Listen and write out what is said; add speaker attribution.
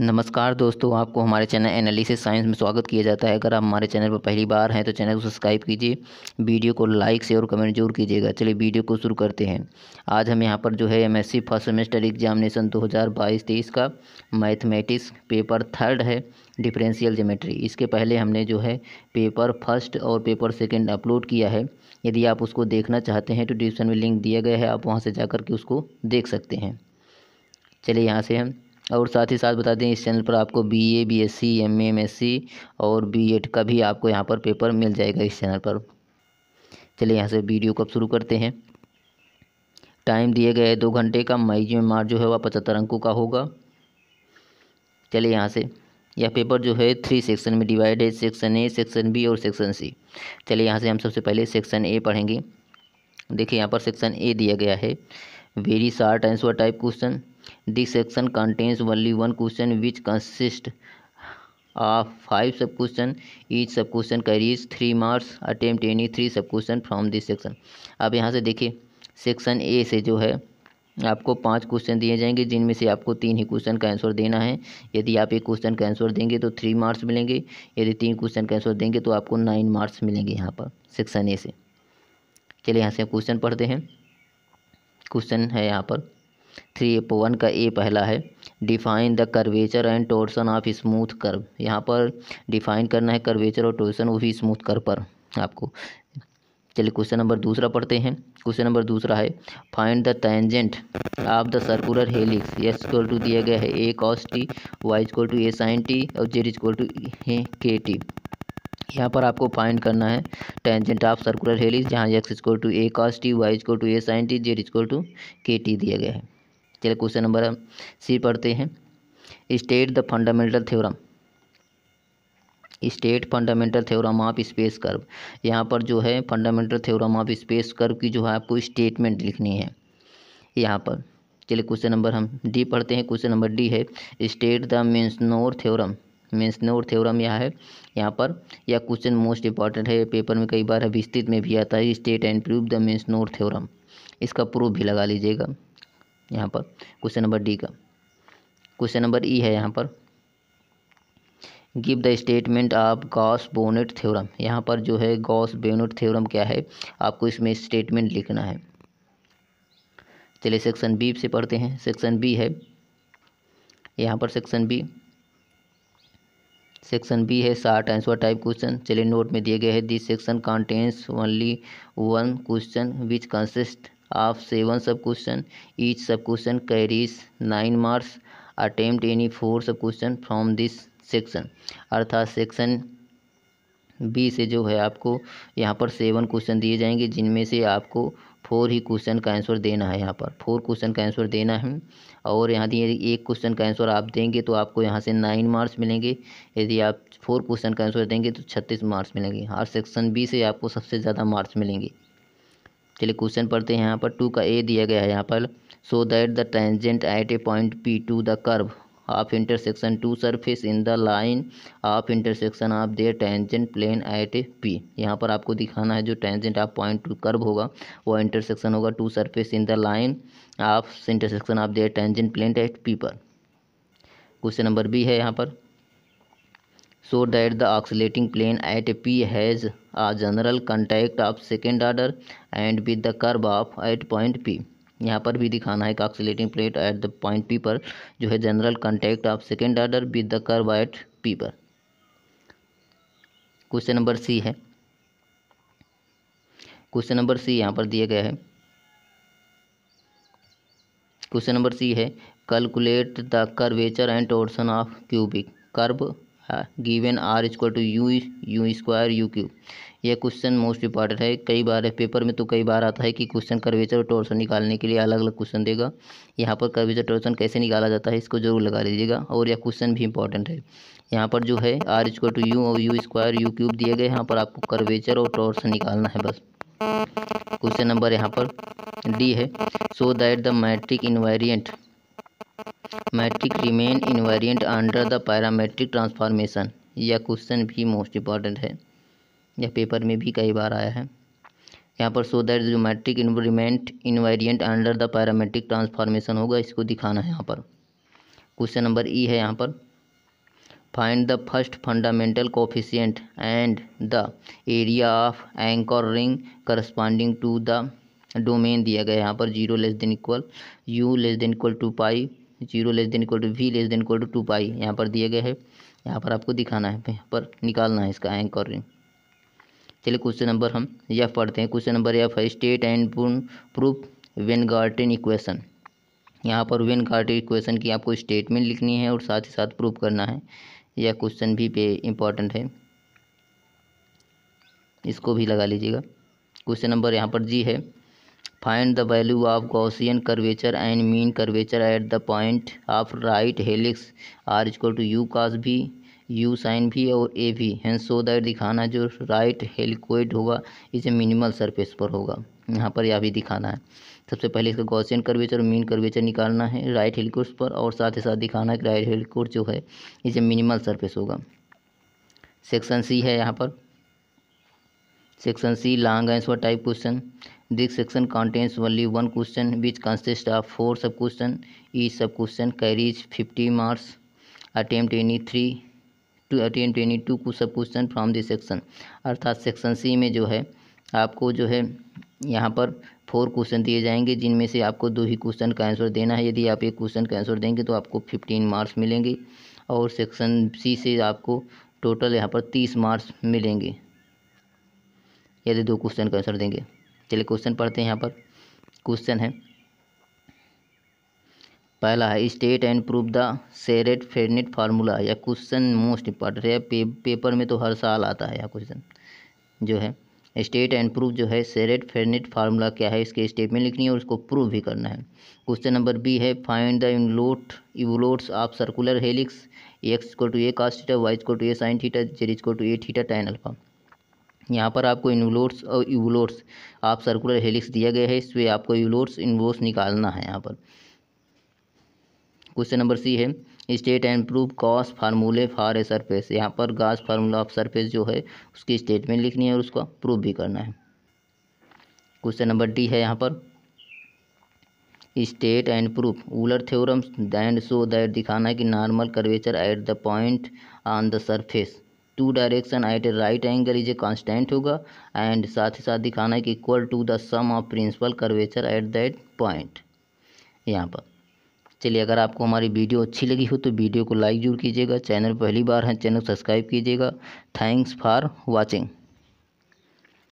Speaker 1: नमस्कार दोस्तों आपको हमारे चैनल एनालिसिस साइंस में स्वागत किया जाता है अगर आप हमारे चैनल पर पहली बार हैं तो चैनल को सब्सक्राइब कीजिए वीडियो को लाइक शेयर और कमेंट जरूर कीजिएगा चलिए वीडियो को शुरू करते हैं आज हम यहाँ पर जो है एमएससी फर्स्ट सेमेस्टर एग्जामिनेशन 2022 हज़ार का मैथमेटिक्स पेपर थर्ड है डिफरेंशियल जोमेट्री इसके पहले हमने जो है पेपर फर्स्ट और पेपर सेकेंड अपलोड किया है यदि आप उसको देखना चाहते हैं तो डिस्क्रिप्शन में लिंक दिया गया है आप वहाँ से जा के उसको देख सकते हैं चलिए यहाँ से हम और साथ ही साथ बता दें इस चैनल पर आपको B A B S C M M S C और बी एड e का भी आपको यहाँ पर पेपर मिल जाएगा इस चैनल पर चलिए यहाँ से वीडियो कब शुरू करते हैं टाइम दिए गए दो घंटे का मई जो मार्च जो है वह पचहत्तर अंकों का होगा चलिए यहाँ से यह पेपर जो है थ्री सेक्शन में डिवाइड है सेक्शन ए सेक्शन बी और सेक्शन सी चलिए यहाँ से हम सबसे पहले सेक्शन ए पढ़ेंगे देखिए यहाँ पर सेक्शन ए दिया गया है very short answer type question this section contains only one question which consist of five sub question each sub question carries three marks attempt any three sub question from this section अब यहाँ से देखिए section A से जो है आपको पांच question दिए जाएंगे जिनमें से आपको तीन ही क्वेश्चन का आंसर देना है यदि आप एक क्वेश्चन का आंसर देंगे तो थ्री मार्क्स मिलेंगे यदि तीन क्वेश्चन का आंसर देंगे तो आपको नाइन मार्क्स मिलेंगे यहाँ पर सेक्शन ए से चलिए यहाँ से क्वेश्चन पढ़ते हैं क्वेश्चन है यहाँ पर थ्री ए वन का ए पहला है define the curvature and torsion of smooth curve यहाँ पर डिफाइन करना है कर्वेचर और टोर्सन ऑफ स्मूथ कर्व पर आपको चलिए क्वेश्चन नंबर दूसरा पढ़ते हैं क्वेश्चन नंबर दूसरा है find the tangent of the circular helix s equal to दिया गया है a cos t y equal to a sine t और z equal to k t यहाँ पर आपको फाइंड करना है टेंजेंट ऑफ सर्कुलर हेलिस जहाँ x equal to a cos t y equal to a sine t z equal to k t दिया गया है चलिए क्वेश्चन नंबर सी पढ़ते हैं state the fundamental theorem state fundamental theorem of space curve यहाँ पर जो है fundamental theorem of space curve की जो है आपको स्टेटमेंट लिखनी है यहाँ पर चलिए क्वेश्चन नंबर हम डी पढ़ते हैं क्वेश्चन नंबर डी है state the nor theorem Meusnier theorem यह है यहाँ पर यह क्वेश्चन मोस्ट इंपॉर्टेंट है पेपर में कई बार विस्तृत में भी आता है state and prove the Meusnier theorem इसका प्रूफ भी लगा लीजिएगा यहाँ पर क्वेश्चन नंबर डी का क्वेश्चन नंबर ई है यहाँ पर give the statement of Gauss Bonnet theorem यहाँ पर जो है गॉस बोनेट थ्योरम क्या है आपको इसमें स्टेटमेंट लिखना है चलिए सेक्शन बी से पढ़ते हैं सेक्शन बी है यहाँ पर सेक्शन बी सेक्शन बी है साठ आंसर टाइप क्वेश्चन चलिए नोट में दिए गए हैं this section contains only one question which consist of seven sub question each sub question carries nine marks attempt any four sub question from this section अर्थात section B से जो है आपको यहाँ पर सेवन क्वेश्चन दिए जाएंगे जिनमें से आपको फोर ही क्वेश्चन का आंसर देना है यहाँ पर फोर क्वेश्चन का आंसर देना है और यहाँ यदि एक क्वेश्चन का आंसर आप देंगे तो आपको यहाँ से नाइन मार्क्स मिलेंगे यदि आप फोर क्वेश्चन का आंसर देंगे तो छत्तीस मार्क्स मिलेंगे हर सेक्शन बी से आपको सबसे ज़्यादा मार्क्स मिलेंगे चलिए क्वेश्चन पढ़ते हैं यहाँ पर टू का ए दिया गया है यहाँ पर show that the tangent at a point P to the curve of intersection two surface in the line of intersection of their tangent plane at a P यहाँ पर आपको दिखाना है जो tangent of point to curve होगा वो intersection होगा two surface in the line of intersection of their tangent plane at P पर क्वेश्चन नंबर बी है यहाँ पर show that the ऑक्सीटिंग plane at P has a general contact of second order and with the curve of at point P यहाँ पर भी दिखाना है एक osculating plate at the point P पर जो है general contact of second order with the curve at P पर क्वेश्चन नंबर सी है क्वेश्चन नंबर सी यहाँ पर दिया गया है क्वेश्चन नंबर सी है calculate the curvature and torsion of cubic curve given r equal to u u square u cube यह क्वेश्चन मोस्ट इंपॉर्टेंट है कई बार पेपर में तो कई बार आता है कि क्वेश्चन कर्वेचर और टोर्सन निकालने के लिए अलग अलग क्वेश्चन देगा यहाँ पर कर्वेचर टोर्सन कैसे निकाला जाता है इसको जरूर लगा लीजिएगा और यह क्वेश्चन भी इंपॉर्टेंट है यहाँ पर जो है आर इक्वल टू यू और यू स्क्वायर यू क्यूब दिए गए यहाँ पर आपको कर्वेचर और टोर्सन निकालना है बस क्वेश्चन नंबर यहाँ पर डी है show that the metric invariant metric remain invariant under the parametric transformation यह क्वेश्चन भी मोस्ट इंपॉर्टेंट है यह पेपर में भी कई बार आया है यहाँ पर सो दैट जो metric invariant invariant under the parametric transformation होगा इसको दिखाना है यहाँ पर क्वेश्चन नंबर ई है यहाँ पर find the first fundamental coefficient and the area of anchor ring corresponding to the domain दिया गया यहाँ पर zero less than equal u less than equal to pi zero less than equal to v less than equal to two pi यहाँ पर दिया गया है यहाँ पर आपको दिखाना है यहाँ पर निकालना है इसका रिंग चलिए क्वेश्चन नंबर हम यह पढ़ते हैं क्वेश्चन नंबर यह state and proof Weingarten equation यहाँ पर वेन गार्टन इक्वेशन की आपको स्टेटमेंट लिखनी है और साथ ही साथ प्रूफ करना है यह क्वेश्चन भी पे इम्पॉर्टेंट है इसको भी लगा लीजिएगा क्वेश्चन नंबर यहाँ पर जी है find the value of Gaussian curvature and mean curvature at the point of right helix r equal to u cos v u sign भी और ए भी हैंड सो दैट दिखाना जो राइट हेलिकोइड होगा इसे मिनिमल सरफेस पर होगा यहाँ पर यह भी दिखाना है सबसे पहले इसका गॉसियन कर्वेचर और मीन कर्वेचर निकालना है राइट हेलिकोर्स पर और साथ ही साथ दिखाना है कि राइट हेलिकोड जो है इसे मिनिमल सरफेस होगा सेक्शन सी है यहाँ पर section C long answer type question this section contains only one question which consist of four sub question each sub question carries fifty marks attempt any three two attempt any two sub question from this section अर्थात section C में जो है आपको जो है यहाँ पर four question दिए जाएंगे जिनमें से आपको दो ही क्वेश्चन का आंसर देना है यदि आप एक क्वेश्चन का आंसर देंगे तो आपको फिफ्टीन मार्क्स मिलेंगे और सेक्शन सी से आपको टोटल यहाँ पर तीस मार्क्स मिलेंगे यदि दो क्वेश्चन का आंसर देंगे चलिए क्वेश्चन पढ़ते हैं यहाँ पर क्वेश्चन है पहला है state and prove the Serret Frenet formula या क्वेश्चन मोस्ट इंपॉर्टेंट है पे, पेपर में तो हर साल आता है यह क्वेश्चन जो है स्टेट एंड प्रूफ जो है सेरेट फेरनेट फार्मूला क्या है इसके स्टेटमेंट लिखनी है और उसको प्रूव भी करना है क्वेश्चन नंबर बी है find the involutes evolutes of circular helix x को टू ए कास्ट वाइज को to a sine theta z को to a theta tan alpha यहाँ पर आपको इन्वलोर्स और यूलोर्स आप सर्कुलर हेलिक्स दिया गया है इसमें आपको यूलोट्स इन्वलोर्स निकालना है यहाँ पर क्वेश्चन नंबर सी है state and proof Gauss formulae for a surface यहाँ पर गास फार्मूला ऑफ सरफेस जो है उसकी स्टेटमेंट लिखनी है और उसका प्रूफ भी करना है क्वेश्चन नंबर डी है यहाँ पर state and proof Euler theorems and show that दिखाना है कि normal curvature at the point on the surface two direction at a right angle is a constant होगा एंड साथ ही साथ दिखाना है कि equal to the sum of principal curvature at that point यहाँ पर चलिए अगर आपको हमारी वीडियो अच्छी लगी हो तो वीडियो को लाइक जरूर कीजिएगा चैनल पहली बार है चैनल सब्सक्राइब कीजिएगा थैंक्स फॉर वॉचिंग